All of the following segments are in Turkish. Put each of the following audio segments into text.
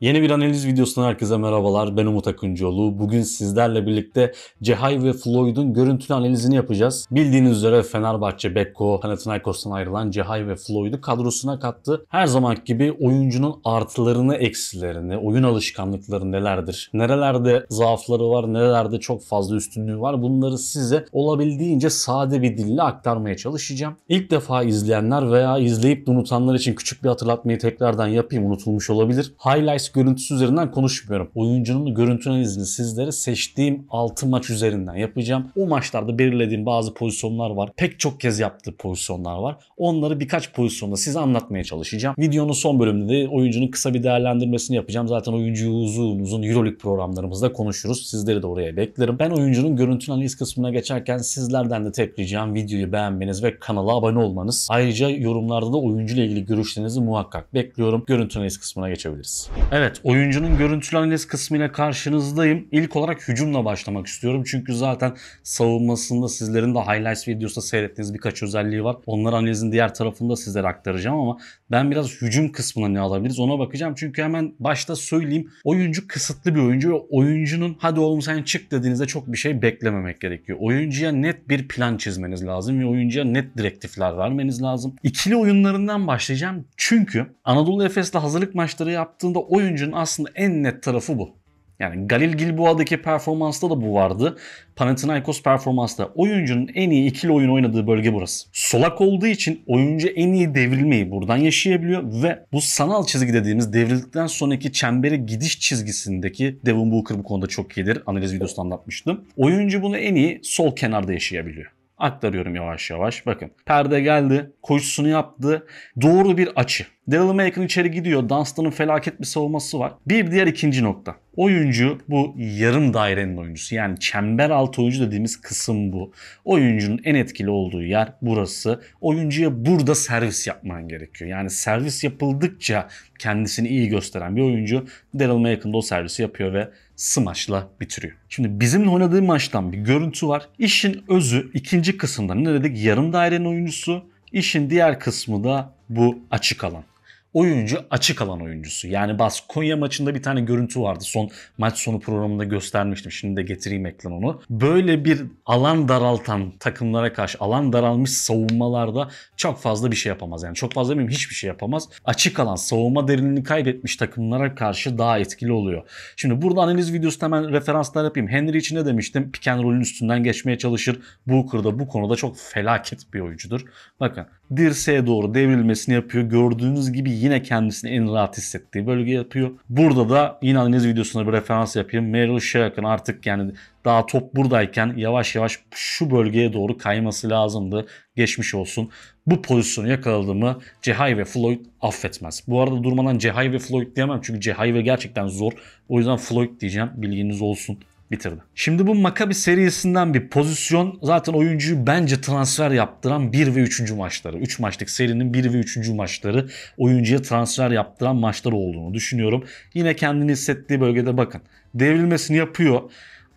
Yeni bir analiz videosundan herkese merhabalar. Ben Umut Akıncıoğlu. Bugün sizlerle birlikte Cehay ve Floyd'un görüntülü analizini yapacağız. Bildiğiniz üzere Fenerbahçe, Beko, Panathinaikos'tan ayrılan Cehay ve Floyd'u kadrosuna kattı. Her zaman gibi oyuncunun artılarını, eksilerini, oyun alışkanlıkları nelerdir? Nerelerde zaafları var, nerelerde çok fazla üstünlüğü var? Bunları size olabildiğince sade bir dille aktarmaya çalışacağım. İlk defa izleyenler veya izleyip unutanlar için küçük bir hatırlatmayı tekrardan yapayım. Unutulmuş olabilir. Highlights görüntüsü üzerinden konuşmuyorum. Oyuncunun görüntü analizini sizlere seçtiğim 6 maç üzerinden yapacağım. O maçlarda belirlediğim bazı pozisyonlar var. Pek çok kez yaptığı pozisyonlar var. Onları birkaç pozisyonda size anlatmaya çalışacağım. Videonun son bölümünde de oyuncunun kısa bir değerlendirmesini yapacağım. Zaten oyuncuyu uzun uzun Euroleague programlarımızda konuşuruz. Sizleri de oraya beklerim. Ben oyuncunun görüntü analiz kısmına geçerken sizlerden de tek ricam videoyu beğenmeniz ve kanala abone olmanız. Ayrıca yorumlarda da oyuncuyla ilgili görüşlerinizi muhakkak bekliyorum. Görüntü analiz kısmına geçebiliriz. Evet Evet oyuncunun görüntülü analiz kısmıyla karşınızdayım. İlk olarak hücumla başlamak istiyorum. Çünkü zaten savunmasında sizlerin de highlights videosunda seyrettiğiniz birkaç özelliği var. Onları analizin diğer tarafında sizlere aktaracağım ama ben biraz hücum kısmına ne alabiliriz ona bakacağım. Çünkü hemen başta söyleyeyim oyuncu kısıtlı bir oyuncu oyuncunun hadi oğlum sen çık dediğinizde çok bir şey beklememek gerekiyor. Oyuncuya net bir plan çizmeniz lazım ve oyuncuya net direktifler vermeniz lazım. İkili oyunlarından başlayacağım. Çünkü Anadolu Efes'le hazırlık maçları yaptığında oyun oyuncunun aslında en net tarafı bu. Yani Galil Gilboa'daki performansta da bu vardı. Panathinaikos performansta oyuncunun en iyi ikili oyun oynadığı bölge burası. Solak olduğu için oyuncu en iyi devrilmeyi buradan yaşayabiliyor ve bu sanal çizgi dediğimiz devrildikten sonraki çembere gidiş çizgisindeki Devon Booker bu konuda çok iyidir. Analiz videosunda anlatmıştım. Oyuncu bunu en iyi sol kenarda yaşayabiliyor aktarıyorum yavaş yavaş. Bakın perde geldi, koşusunu yaptı. Doğru bir açı. Daryl Makin içeri gidiyor. Dunstan'ın felaket bir savunması var. Bir diğer ikinci nokta. Oyuncu bu yarım dairenin oyuncusu. Yani çember altı oyuncu dediğimiz kısım bu. Oyuncunun en etkili olduğu yer burası. Oyuncuya burada servis yapman gerekiyor. Yani servis yapıldıkça kendisini iyi gösteren bir oyuncu Daryl Makin'de o servisi yapıyor ve smaçla bitiriyor. Şimdi bizimle oynadığı maçtan bir görüntü var. İşin özü ikinci kısımda ne dedik? Yarım dairenin oyuncusu. İşin diğer kısmı da bu açık alan oyuncu açık alan oyuncusu. Yani Konya maçında bir tane görüntü vardı. Son maç sonu programında göstermiştim. Şimdi de getireyim ekran onu. Böyle bir alan daraltan takımlara karşı alan daralmış savunmalarda çok fazla bir şey yapamaz. Yani çok fazla demeyeyim hiçbir şey yapamaz. Açık alan savunma derinliğini kaybetmiş takımlara karşı daha etkili oluyor. Şimdi burada analiz videosu hemen referanslar yapayım. Henry için ne demiştim? Pick rolün üstünden geçmeye çalışır. Booker'da bu konuda çok felaket bir oyuncudur. Bakın dirseğe doğru devrilmesini yapıyor. Gördüğünüz gibi yine kendisini en rahat hissettiği bölge yapıyor. Burada da yine analiz videosunda bir referans yapayım. Meryl Sherrock'ın artık yani daha top buradayken yavaş yavaş şu bölgeye doğru kayması lazımdı. Geçmiş olsun. Bu pozisyonu yakaladı mı Cehay ve Floyd affetmez. Bu arada durmadan Cehay ve Floyd diyemem çünkü Cehay ve gerçekten zor. O yüzden Floyd diyeceğim bilginiz olsun bitirdi. Şimdi bu Maccabi serisinden bir pozisyon zaten oyuncuyu bence transfer yaptıran 1 ve 3. maçları. 3 maçlık serinin 1 ve 3. maçları oyuncuya transfer yaptıran maçlar olduğunu düşünüyorum. Yine kendini hissettiği bölgede bakın. Devrilmesini yapıyor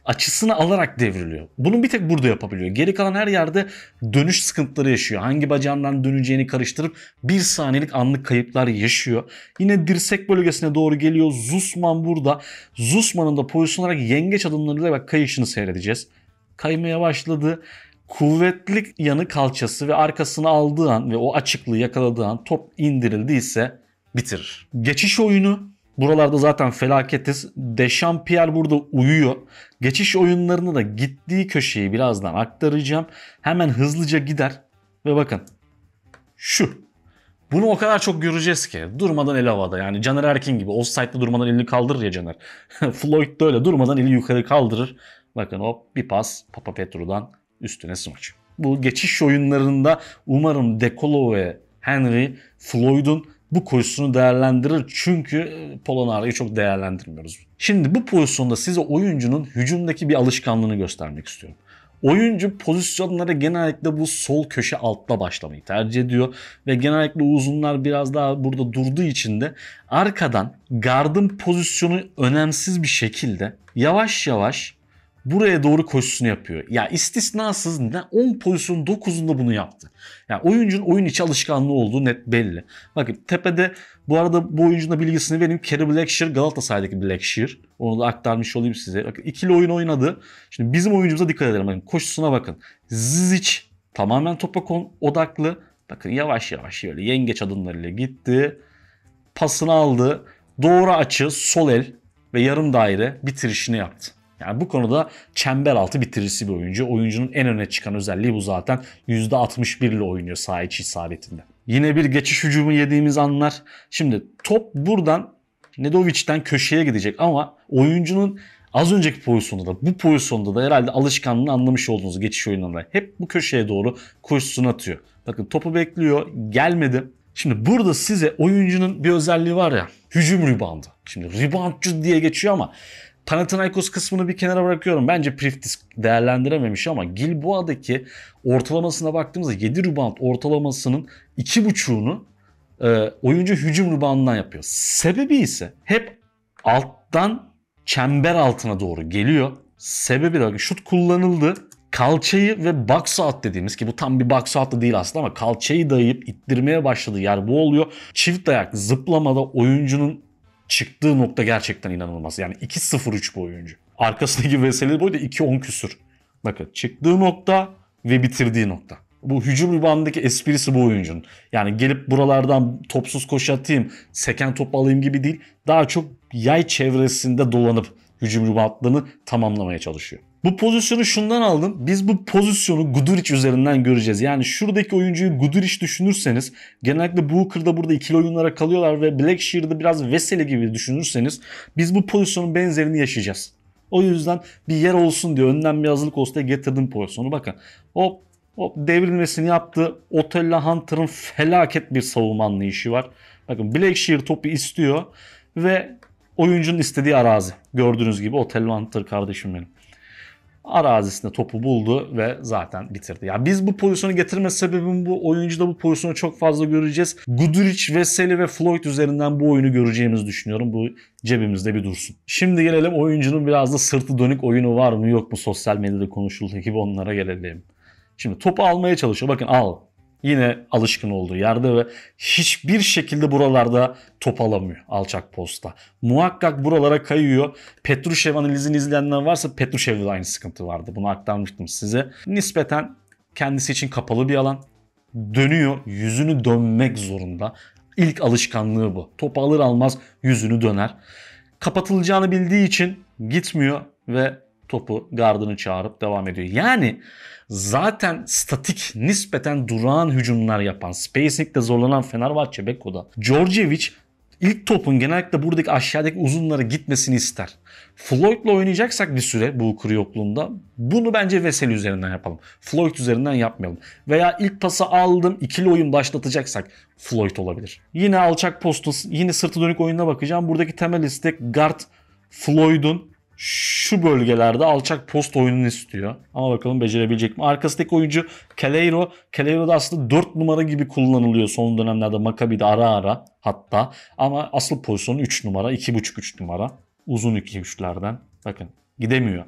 açısını alarak devriliyor. Bunu bir tek burada yapabiliyor. Geri kalan her yerde dönüş sıkıntıları yaşıyor. Hangi bacağından döneceğini karıştırıp bir saniyelik anlık kayıplar yaşıyor. Yine dirsek bölgesine doğru geliyor. Zusman burada. Zusman'ın da pozisyon olarak yengeç adımlarıyla bak kayışını seyredeceğiz. Kaymaya başladı kuvvetli yanı kalçası ve arkasını aldığı an ve o açıklığı yakaladığı an top indirildiyse bitirir. Geçiş oyunu Buralarda zaten felaketiz. Dechampierre burada uyuyor. Geçiş oyunlarında da gittiği köşeyi birazdan aktaracağım. Hemen hızlıca gider ve bakın şu. Bunu o kadar çok göreceğiz ki durmadan el havada yani Caner Erkin gibi offside'da durmadan elini kaldırır ya Caner. Floyd da öyle durmadan eli yukarı kaldırır. Bakın hop bir pas Papa Petru'dan üstüne smaç. Bu geçiş oyunlarında umarım Dekolo ve Henry Floyd'un bu pozisyonu değerlendirir. Çünkü e, Polonara'yı çok değerlendirmiyoruz. Şimdi bu pozisyonda size oyuncunun hücumdaki bir alışkanlığını göstermek istiyorum. Oyuncu pozisyonlara genellikle bu sol köşe altta başlamayı tercih ediyor. Ve genellikle uzunlar biraz daha burada durduğu için de arkadan gardın pozisyonu önemsiz bir şekilde yavaş yavaş buraya doğru koşusunu yapıyor. Ya istisnasız 10 pozisyon 9'unda bunu yaptı. Ya oyuncunun oyun içi alışkanlığı olduğu net belli. Bakın tepede bu arada bu oyuncunun bilgisini vereyim. Kerry Blackshear Galatasaray'daki Blackshear. Onu da aktarmış olayım size. Bakın ikili oyun oynadı. Şimdi bizim oyuncumuza dikkat edelim. Bakın koşusuna bakın. Zizic tamamen topa kon odaklı. Bakın yavaş yavaş böyle yengeç adımlarıyla gitti. Pasını aldı. Doğru açı sol el ve yarım daire bitirişini yaptı. Yani bu konuda çember altı bitirisi bir oyuncu. Oyuncunun en öne çıkan özelliği bu zaten. %61 ile oynuyor saha içi isabetinde. Yine bir geçiş hücumu yediğimiz anlar. Şimdi top buradan Nedovic'den köşeye gidecek ama oyuncunun az önceki pozisyonda da bu pozisyonda da herhalde alışkanlığını anlamış olduğunuz geçiş oyunlarında hep bu köşeye doğru koşusunu atıyor. Bakın topu bekliyor gelmedi. Şimdi burada size oyuncunun bir özelliği var ya hücum reboundu. Şimdi reboundcu diye geçiyor ama Panathinaikos kısmını bir kenara bırakıyorum. Bence Priftis değerlendirememiş ama Gilboa'daki ortalamasına baktığımızda 7 rebound ortalamasının 2.5'unu e, oyuncu hücum rubandından yapıyor. Sebebi ise hep alttan çember altına doğru geliyor. Sebebi de şut kullanıldı. Kalçayı ve box out dediğimiz ki bu tam bir box out da değil aslında ama kalçayı dayayıp ittirmeye başladığı yer bu oluyor. Çift dayak zıplamada oyuncunun çıktığı nokta gerçekten inanılmaz. Yani 2-0-3 bu oyuncu. Arkasındaki Veseli boyu da 2-10 küsür. Bakın çıktığı nokta ve bitirdiği nokta. Bu hücum ribandındaki esprisi bu oyuncunun. Yani gelip buralardan topsuz koşu atayım, seken top alayım gibi değil. Daha çok yay çevresinde dolanıp hücum ribandlarını tamamlamaya çalışıyor. Bu pozisyonu şundan aldım. Biz bu pozisyonu Guduric üzerinden göreceğiz. Yani şuradaki oyuncuyu Guduric düşünürseniz genellikle Booker'da burada ikili oyunlara kalıyorlar ve Blackshear'da biraz Veseli gibi düşünürseniz biz bu pozisyonun benzerini yaşayacağız. O yüzden bir yer olsun diye önden bir hazırlık olsun diye getirdim pozisyonu. Bakın hop hop devrilmesini yaptı. Otella Hunter'ın felaket bir savunma anlayışı var. Bakın Blackshear topu istiyor ve oyuncunun istediği arazi. Gördüğünüz gibi Otella Hunter kardeşim benim arazisinde topu buldu ve zaten bitirdi. Ya biz bu pozisyonu getirme sebebim bu. oyuncu da bu pozisyonu çok fazla göreceğiz. Guduric, Veseli ve Floyd üzerinden bu oyunu göreceğimizi düşünüyorum. Bu cebimizde bir dursun. Şimdi gelelim oyuncunun biraz da sırtı dönük oyunu var mı yok mu sosyal medyada konuşuldu gibi onlara gelelim. Şimdi topu almaya çalışıyor. Bakın al Yine alışkın olduğu yerde ve hiçbir şekilde buralarda top alamıyor alçak posta. Muhakkak buralara kayıyor. Petrushev analizini izleyenler varsa Petrushev'de aynı sıkıntı vardı. Bunu aktarmıştım size. Nispeten kendisi için kapalı bir alan. Dönüyor, yüzünü dönmek zorunda. İlk alışkanlığı bu. Topu alır almaz yüzünü döner. Kapatılacağını bildiği için gitmiyor ve topu gardını çağırıp devam ediyor. Yani zaten statik nispeten durağan hücumlar yapan spacing'de zorlanan Fenerbahçe Beko'da Djordjevic ilk topun genellikle buradaki aşağıdaki uzunlara gitmesini ister. Floyd'la oynayacaksak bir süre bu kuru yokluğunda bunu bence Veseli üzerinden yapalım. Floyd üzerinden yapmayalım. Veya ilk pası aldım ikili oyun başlatacaksak Floyd olabilir. Yine alçak postu yine sırtı dönük oyununa bakacağım. Buradaki temel istek guard Floyd'un şu bölgelerde alçak post oyununu istiyor. Ama bakalım becerebilecek mi? Arkasındaki oyuncu Caleiro. Caleiro da aslında 4 numara gibi kullanılıyor son dönemlerde Maccabi'de ara ara hatta. Ama asıl pozisyonu 3 numara, 2.5-3 numara. Uzun 2-3'lerden. Bakın gidemiyor.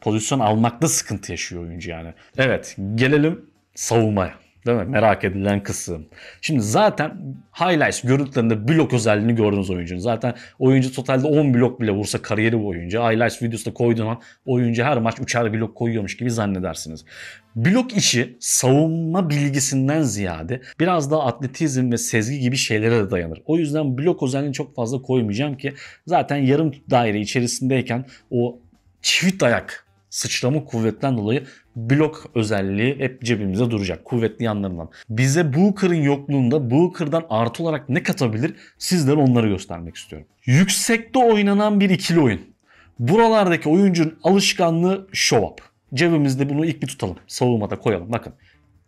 Pozisyon almakta sıkıntı yaşıyor oyuncu yani. Evet gelelim savunmaya. Değil mi? Merak edilen kısım. Şimdi zaten highlights görüntülerinde blok özelliğini gördünüz oyuncunun. Zaten oyuncu totalde 10 blok bile vursa kariyeri bu oyuncu. Highlights videosunda koyduğun an oyuncu her maç 3'er blok koyuyormuş gibi zannedersiniz. Blok işi savunma bilgisinden ziyade biraz daha atletizm ve sezgi gibi şeylere de dayanır. O yüzden blok özelliğini çok fazla koymayacağım ki zaten yarım daire içerisindeyken o çift ayak sıçrama kuvvetten dolayı blok özelliği hep cebimizde duracak kuvvetli yanlarından. Bize Booker'ın yokluğunda Booker'dan artı olarak ne katabilir sizlere onları göstermek istiyorum. Yüksekte oynanan bir ikili oyun. Buralardaki oyuncunun alışkanlığı show up. Cebimizde bunu ilk bir tutalım. Savunmada koyalım. Bakın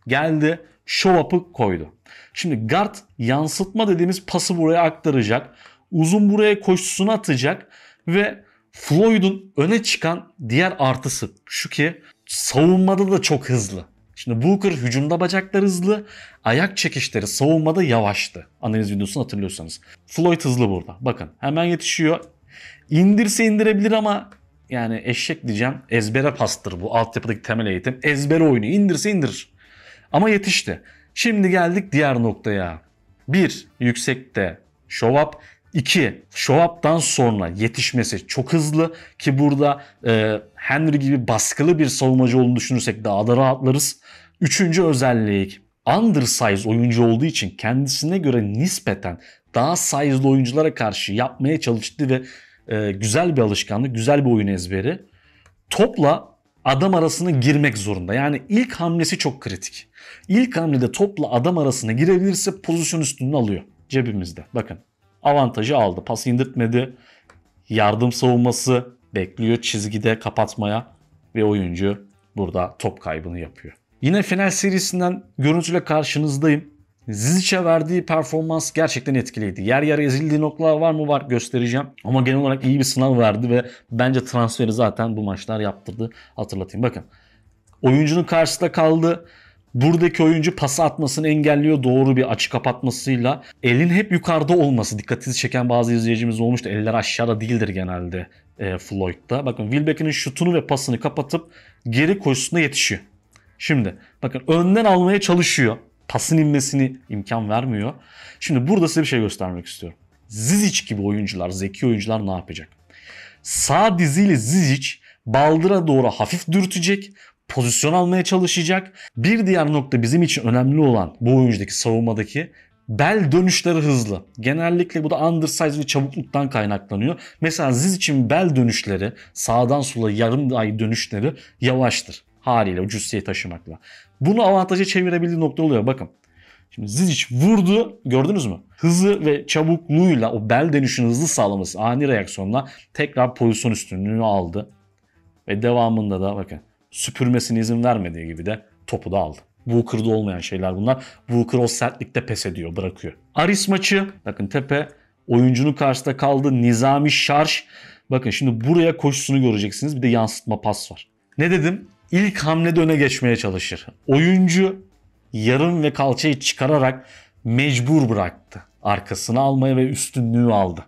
geldi show up'ı koydu. Şimdi guard yansıtma dediğimiz pası buraya aktaracak. Uzun buraya koşusunu atacak ve Floyd'un öne çıkan diğer artısı şu ki savunmada da çok hızlı. Şimdi Booker hücumda bacaklar hızlı, ayak çekişleri savunmada yavaştı. Analiz videosunu hatırlıyorsanız. Floyd hızlı burada. Bakın hemen yetişiyor. İndirse indirebilir ama yani eşek diyeceğim ezbere pastır bu altyapıdaki temel eğitim. Ezbere oyunu indirse indirir. Ama yetişti. Şimdi geldik diğer noktaya. Bir Yüksekte şovap. 2. şovaptan sonra yetişmesi çok hızlı ki burada e, Henry gibi baskılı bir savunmacı olduğunu düşünürsek daha da rahatlarız. Üçüncü özellik undersize oyuncu olduğu için kendisine göre nispeten daha size'lı oyunculara karşı yapmaya çalıştığı ve e, güzel bir alışkanlık, güzel bir oyun ezberi. Topla adam arasına girmek zorunda. Yani ilk hamlesi çok kritik. İlk hamlede topla adam arasına girebilirse pozisyon üstünü alıyor cebimizde. Bakın avantajı aldı. Pas indirtmedi. Yardım savunması bekliyor çizgide kapatmaya ve oyuncu burada top kaybını yapıyor. Yine final serisinden görüntüyle karşınızdayım. Zizic'e verdiği performans gerçekten etkiliydi. Yer yer ezildiği noktalar var mı var göstereceğim. Ama genel olarak iyi bir sınav verdi ve bence transferi zaten bu maçlar yaptırdı. Hatırlatayım bakın. Oyuncunun karşısında kaldı buradaki oyuncu pası atmasını engelliyor doğru bir açı kapatmasıyla. Elin hep yukarıda olması dikkatinizi çeken bazı izleyicimiz olmuştu. Eller aşağıda değildir genelde e, Floyd'da. Bakın Wilbeck'in şutunu ve pasını kapatıp geri koşusuna yetişiyor. Şimdi bakın önden almaya çalışıyor. Pasın inmesini imkan vermiyor. Şimdi burada size bir şey göstermek istiyorum. Zizic gibi oyuncular, zeki oyuncular ne yapacak? Sağ diziyle Zizic baldıra doğru hafif dürtecek pozisyon almaya çalışacak. Bir diğer nokta bizim için önemli olan bu oyuncudaki savunmadaki bel dönüşleri hızlı. Genellikle bu da undersize ve çabukluktan kaynaklanıyor. Mesela Ziz için bel dönüşleri sağdan sola yarım ay dönüşleri yavaştır. Haliyle cüsseye taşımakla. Bunu avantaja çevirebildiği nokta oluyor bakın. Şimdi Zizic vurdu gördünüz mü? Hızı ve çabukluğuyla o bel dönüşünü hızlı sağlaması ani reaksiyonla tekrar pozisyon üstünlüğünü aldı. Ve devamında da bakın süpürmesine izin vermediği gibi de topu da aldı. Booker'da olmayan şeyler bunlar. Booker o sertlikte pes ediyor, bırakıyor. Aris maçı, bakın Tepe oyuncunun karşısında kaldı. Nizami şarj. Bakın şimdi buraya koşusunu göreceksiniz. Bir de yansıtma pas var. Ne dedim? İlk hamlede öne geçmeye çalışır. Oyuncu yarım ve kalçayı çıkararak mecbur bıraktı. Arkasını almaya ve üstünlüğü aldı.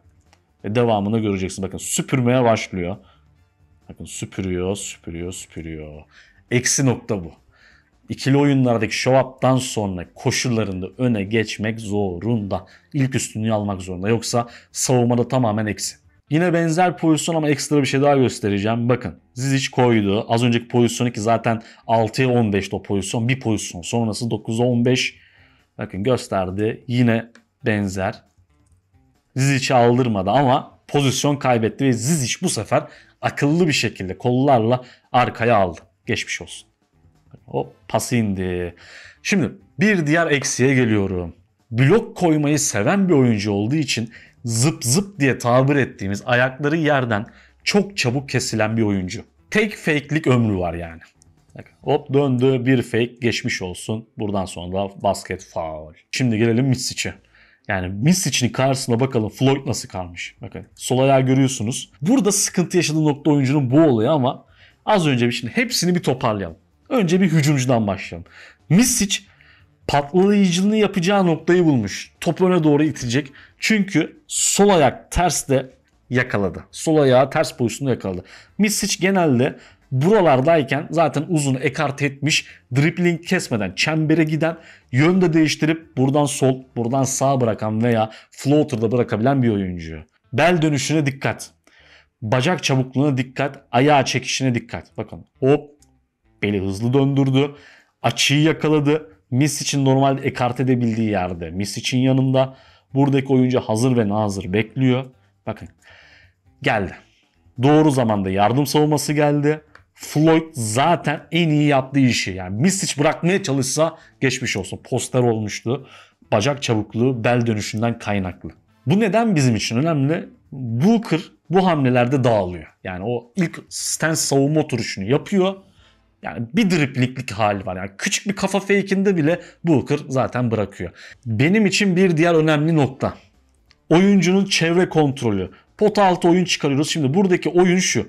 Ve devamını göreceksiniz. Bakın süpürmeye başlıyor. Bakın süpürüyor, süpürüyor, süpürüyor. Eksi nokta bu. İkili oyunlardaki show-up'tan sonra koşullarında öne geçmek zorunda. İlk üstünlüğü almak zorunda. Yoksa savunmada tamamen eksi. Yine benzer pozisyon ama ekstra bir şey daha göstereceğim. Bakın Zizic koydu. Az önceki pozisyonu ki zaten 6'ya 15'te o pozisyon. Bir pozisyon sonrası 9'a 15. Bakın gösterdi. Yine benzer. Zizic'i aldırmadı ama pozisyon kaybetti ve Zizic bu sefer akıllı bir şekilde kollarla arkaya aldı. Geçmiş olsun. O pas indi. Şimdi bir diğer eksiye geliyorum. Blok koymayı seven bir oyuncu olduğu için zıp zıp diye tabir ettiğimiz ayakları yerden çok çabuk kesilen bir oyuncu. Tek fake'lik ömrü var yani. Hop döndü bir fake geçmiş olsun. Buradan sonra basket faul. Şimdi gelelim Mitsic'e. Yani Misic'in karşısına bakalım Floyd nasıl kalmış. Bakın sol ayağı görüyorsunuz. Burada sıkıntı yaşadığı nokta oyuncunun bu oluyor ama az önce bir şimdi hepsini bir toparlayalım. Önce bir hücumcudan başlayalım. Misic patlayıcılığını yapacağı noktayı bulmuş. Top öne doğru itecek. Çünkü sol ayak ters de yakaladı. Sol ayağı ters pozisyonda yakaladı. Misic genelde Buralardayken zaten uzun ekart etmiş. Dribbling kesmeden çembere giden yönde değiştirip buradan sol buradan sağ bırakan veya floater'da bırakabilen bir oyuncu. Bel dönüşüne dikkat. Bacak çabukluğuna dikkat. Ayağa çekişine dikkat. Bakın hop beli hızlı döndürdü. Açıyı yakaladı. Miss için normalde ekart edebildiği yerde. miss için yanında. Buradaki oyuncu hazır ve nazır bekliyor. Bakın geldi. Doğru zamanda yardım savunması geldi. Floyd zaten en iyi yaptığı işi. Yani Misic bırakmaya çalışsa geçmiş olsun. Poster olmuştu. Bacak çabukluğu bel dönüşünden kaynaklı. Bu neden bizim için önemli? Booker bu hamlelerde dağılıyor. Yani o ilk stand savunma oturuşunu yapıyor. Yani bir dripliklik hali var. Yani küçük bir kafa fake'inde bile Booker zaten bırakıyor. Benim için bir diğer önemli nokta. Oyuncunun çevre kontrolü. Pot altı oyun çıkarıyoruz. Şimdi buradaki oyun şu.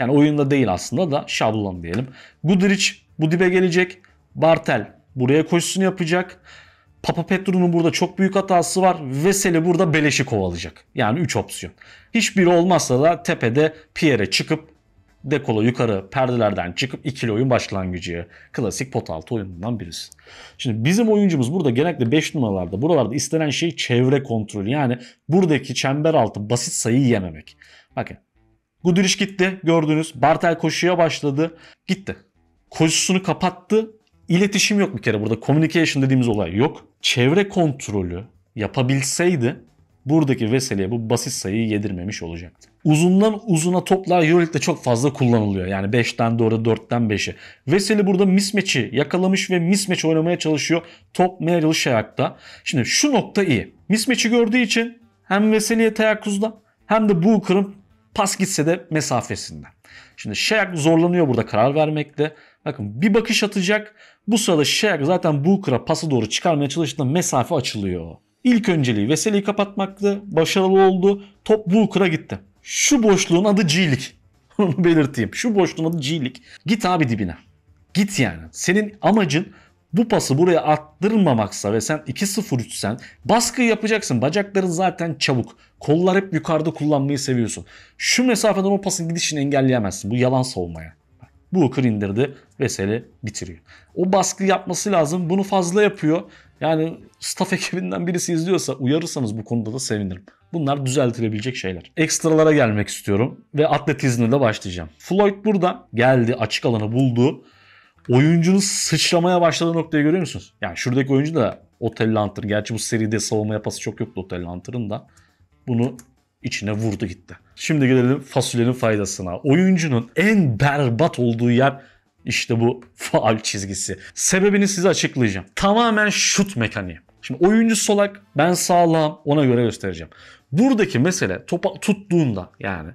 Yani oyunda değil aslında da şablon diyelim. Goodrich bu dibe gelecek. Bartel buraya koşusunu yapacak. Papa Petru'nun burada çok büyük hatası var. Veseli burada beleşi kovalayacak. Yani 3 opsiyon. Hiçbiri olmazsa da tepede Pierre çıkıp dekola yukarı perdelerden çıkıp ikili oyun başlangıcı. Klasik pot altı oyunundan birisi. Şimdi bizim oyuncumuz burada genellikle 5 numaralarda buralarda istenen şey çevre kontrolü. Yani buradaki çember altı basit sayı yememek. Bakın Guduric gitti gördünüz. Bartel koşuya başladı. Gitti. Koşusunu kapattı. İletişim yok bir kere burada. Communication dediğimiz olay yok. Çevre kontrolü yapabilseydi buradaki Veseli'ye bu basit sayıyı yedirmemiş olacaktı. Uzundan uzuna toplar Euroleague'de çok fazla kullanılıyor. Yani 5'ten doğru 4'ten 5'e. Veseli burada mismatch'i yakalamış ve mismatch oynamaya çalışıyor. Top Merrill Shayak'ta. Şimdi şu nokta iyi. Mismatch'i gördüğü için hem Veseli'ye teyakkuzda hem de Booker'ın Pas gitse de mesafesinden. Şimdi Şayak zorlanıyor burada karar vermekte. Bakın bir bakış atacak. Bu sırada Şayak zaten Booker'a pası doğru çıkarmaya çalıştığında mesafe açılıyor. İlk önceliği Veseli'yi kapatmaktı. Başarılı oldu. Top Booker'a gitti. Şu boşluğun adı G'lik. Onu belirteyim. Şu boşluğun adı G'lik. Git abi dibine. Git yani. Senin amacın bu pası buraya attırmamaksa ve sen 2-0-3'sen baskı yapacaksın. Bacakların zaten çabuk. Kollar hep yukarıda kullanmayı seviyorsun. Şu mesafeden o pasın gidişini engelleyemezsin. Bu yalan savunmaya. Bu okur indirdi. Veseli bitiriyor. O baskı yapması lazım. Bunu fazla yapıyor. Yani staff ekibinden birisi izliyorsa uyarırsanız bu konuda da sevinirim. Bunlar düzeltilebilecek şeyler. Ekstralara gelmek istiyorum ve atletizmle başlayacağım. Floyd burada geldi açık alanı buldu oyuncunun sıçramaya başladığı noktayı görüyor musunuz? Yani şuradaki oyuncu da Otel Hunter. Gerçi bu seride savunma yapası çok yoktu Otel Hunter'ın da. Bunu içine vurdu gitti. Şimdi gelelim fasulyenin faydasına. Oyuncunun en berbat olduğu yer işte bu faal çizgisi. Sebebini size açıklayacağım. Tamamen şut mekaniği. Şimdi oyuncu solak, ben sağlam ona göre göstereceğim. Buradaki mesele topa tuttuğunda yani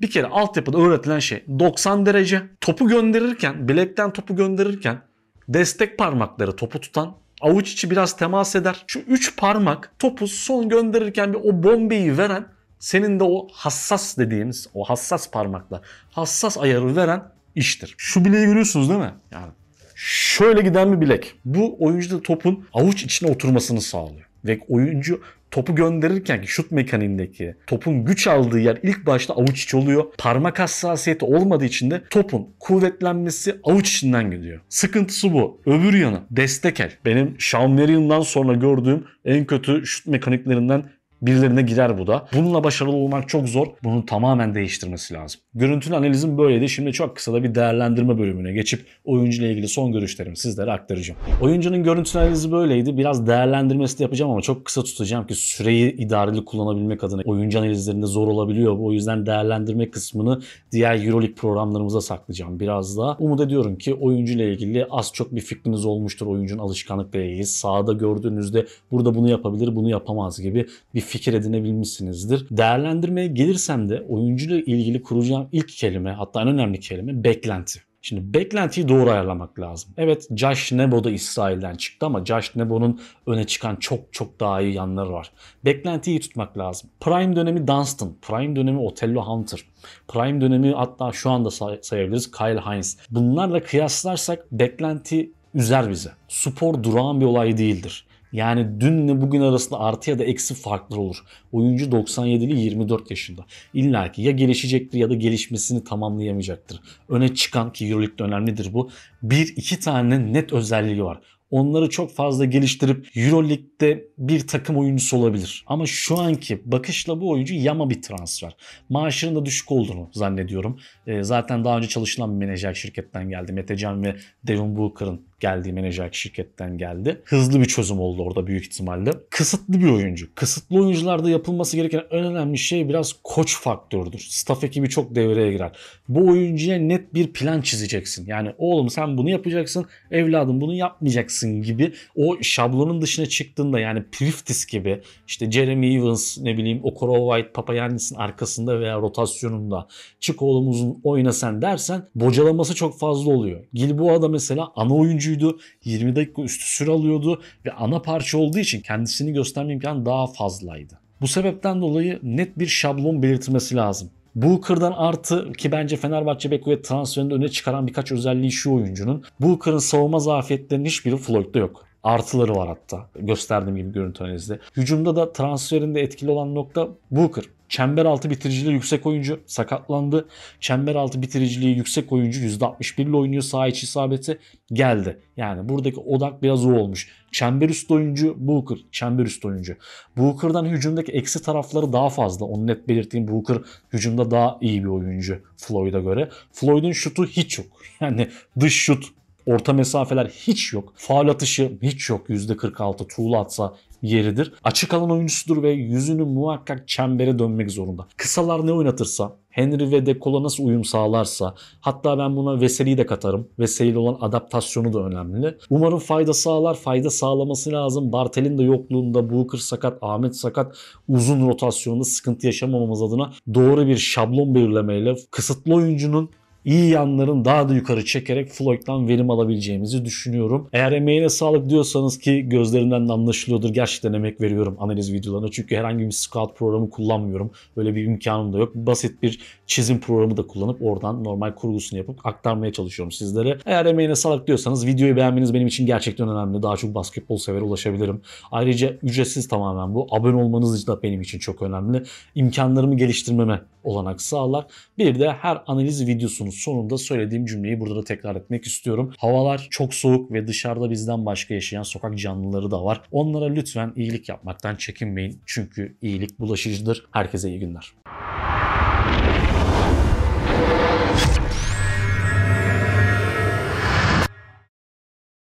bir kere altyapıda öğretilen şey 90 derece. Topu gönderirken, bilekten topu gönderirken destek parmakları topu tutan avuç içi biraz temas eder. Şu 3 parmak topu son gönderirken bir o bombeyi veren senin de o hassas dediğimiz o hassas parmakla hassas ayarı veren iştir. Şu bileği görüyorsunuz değil mi? Yani şöyle giden bir bilek. Bu oyuncuda topun avuç içine oturmasını sağlıyor. Ve oyuncu topu gönderirken ki şut mekaniğindeki topun güç aldığı yer ilk başta avuç içi oluyor. Parmak hassasiyeti olmadığı için de topun kuvvetlenmesi avuç içinden gidiyor. Sıkıntısı bu. Öbür yanı destek el. Benim Sean Marion'dan sonra gördüğüm en kötü şut mekaniklerinden Birilerine girer bu da. Bununla başarılı olmak çok zor. Bunu tamamen değiştirmesi lazım. Görüntülü analizim böyleydi. Şimdi çok kısa da bir değerlendirme bölümüne geçip oyuncuyla ilgili son görüşlerimi sizlere aktaracağım. Oyuncunun görüntülü analizi böyleydi. Biraz değerlendirmesi de yapacağım ama çok kısa tutacağım ki süreyi idareli kullanabilmek adına oyuncu analizlerinde zor olabiliyor. O yüzden değerlendirme kısmını diğer Euroleague programlarımıza saklayacağım biraz daha. Umut ediyorum ki oyuncuyla ilgili az çok bir fikriniz olmuştur oyuncunun alışkanlıkla ilgili. Sahada gördüğünüzde burada bunu yapabilir, bunu yapamaz gibi bir fikir edinebilmişsinizdir. Değerlendirmeye gelirsem de oyuncuyla ilgili kuracağım ilk kelime hatta en önemli kelime beklenti. Şimdi beklentiyi doğru ayarlamak lazım. Evet Josh Nebo da İsrail'den çıktı ama Josh Nebo'nun öne çıkan çok çok daha iyi yanları var. Beklentiyi tutmak lazım. Prime dönemi Dunstan, Prime dönemi Otello Hunter, Prime dönemi hatta şu anda say- sayabiliriz Kyle Hines. Bunlarla kıyaslarsak beklenti üzer bize. Spor durağan bir olay değildir. Yani dünle bugün arasında artı ya da eksi farklar olur. Oyuncu 97'li 24 yaşında. İlla ki ya gelişecektir ya da gelişmesini tamamlayamayacaktır. Öne çıkan ki Euroleague'de önemlidir bu. Bir iki tane net özelliği var onları çok fazla geliştirip Euroleague'de bir takım oyuncusu olabilir. Ama şu anki bakışla bu oyuncu yama bir transfer. Maaşının da düşük olduğunu zannediyorum. E, zaten daha önce çalışılan bir menajer şirketten geldi. Mete Can ve Devin Booker'ın geldiği menajer şirketten geldi. Hızlı bir çözüm oldu orada büyük ihtimalle. Kısıtlı bir oyuncu. Kısıtlı oyuncularda yapılması gereken en önemli şey biraz koç faktörüdür. Staff ekibi çok devreye girer. Bu oyuncuya net bir plan çizeceksin. Yani oğlum sen bunu yapacaksın, evladım bunu yapmayacaksın gibi o şablonun dışına çıktığında yani Priftis gibi işte Jeremy Evans ne bileyim Okoro White Papayannis'in arkasında veya rotasyonunda çık oğlum uzun oyna sen dersen bocalaması çok fazla oluyor. Gilboa da mesela ana oyuncu oyuncuydu. 20 dakika üstü süre alıyordu ve ana parça olduğu için kendisini gösterme imkanı daha fazlaydı. Bu sebepten dolayı net bir şablon belirtilmesi lazım. Booker'dan artı ki bence Fenerbahçe Beko ve transferinde öne çıkaran birkaç özelliği şu oyuncunun. Booker'ın savunma zafiyetlerinin hiçbiri Floyd'da yok. Artıları var hatta. Gösterdiğim gibi görüntü analizde. Hücumda da transferinde etkili olan nokta Booker. Çember altı bitiriciliği yüksek oyuncu sakatlandı. Çember altı bitiriciliği yüksek oyuncu %61 ile oynuyor. Sağ iç isabeti geldi. Yani buradaki odak biraz o olmuş. Çember üstü oyuncu Booker. Çember üstü oyuncu. Booker'dan hücumdaki eksi tarafları daha fazla. Onu net belirttiğim Booker hücumda daha iyi bir oyuncu Floyd'a göre. Floyd'un şutu hiç yok. Yani dış şut Orta mesafeler hiç yok. Faal atışı hiç yok. %46 tuğla atsa yeridir. Açık alan oyuncusudur ve yüzünü muhakkak çembere dönmek zorunda. Kısalar ne oynatırsa Henry ve Dekola nasıl uyum sağlarsa hatta ben buna Veseli'yi de katarım. Veseli olan adaptasyonu da önemli. Umarım fayda sağlar. Fayda sağlaması lazım. Bartel'in de yokluğunda Booker sakat, Ahmet sakat uzun rotasyonda sıkıntı yaşamamamız adına doğru bir şablon belirlemeyle kısıtlı oyuncunun iyi yanların daha da yukarı çekerek Floyd'dan verim alabileceğimizi düşünüyorum. Eğer emeğine sağlık diyorsanız ki gözlerinden de anlaşılıyordur. Gerçekten emek veriyorum analiz videolarına. Çünkü herhangi bir scout programı kullanmıyorum. Böyle bir imkanım da yok. Basit bir çizim programı da kullanıp oradan normal kurgusunu yapıp aktarmaya çalışıyorum sizlere. Eğer emeğine sağlık diyorsanız videoyu beğenmeniz benim için gerçekten önemli. Daha çok basketbol sever ulaşabilirim. Ayrıca ücretsiz tamamen bu. Abone olmanız da benim için çok önemli. İmkanlarımı geliştirmeme olanak sağlar. Bir de her analiz videosunu sonunda söylediğim cümleyi burada da tekrar etmek istiyorum. Havalar çok soğuk ve dışarıda bizden başka yaşayan sokak canlıları da var. Onlara lütfen iyilik yapmaktan çekinmeyin. Çünkü iyilik bulaşıcıdır. Herkese iyi günler.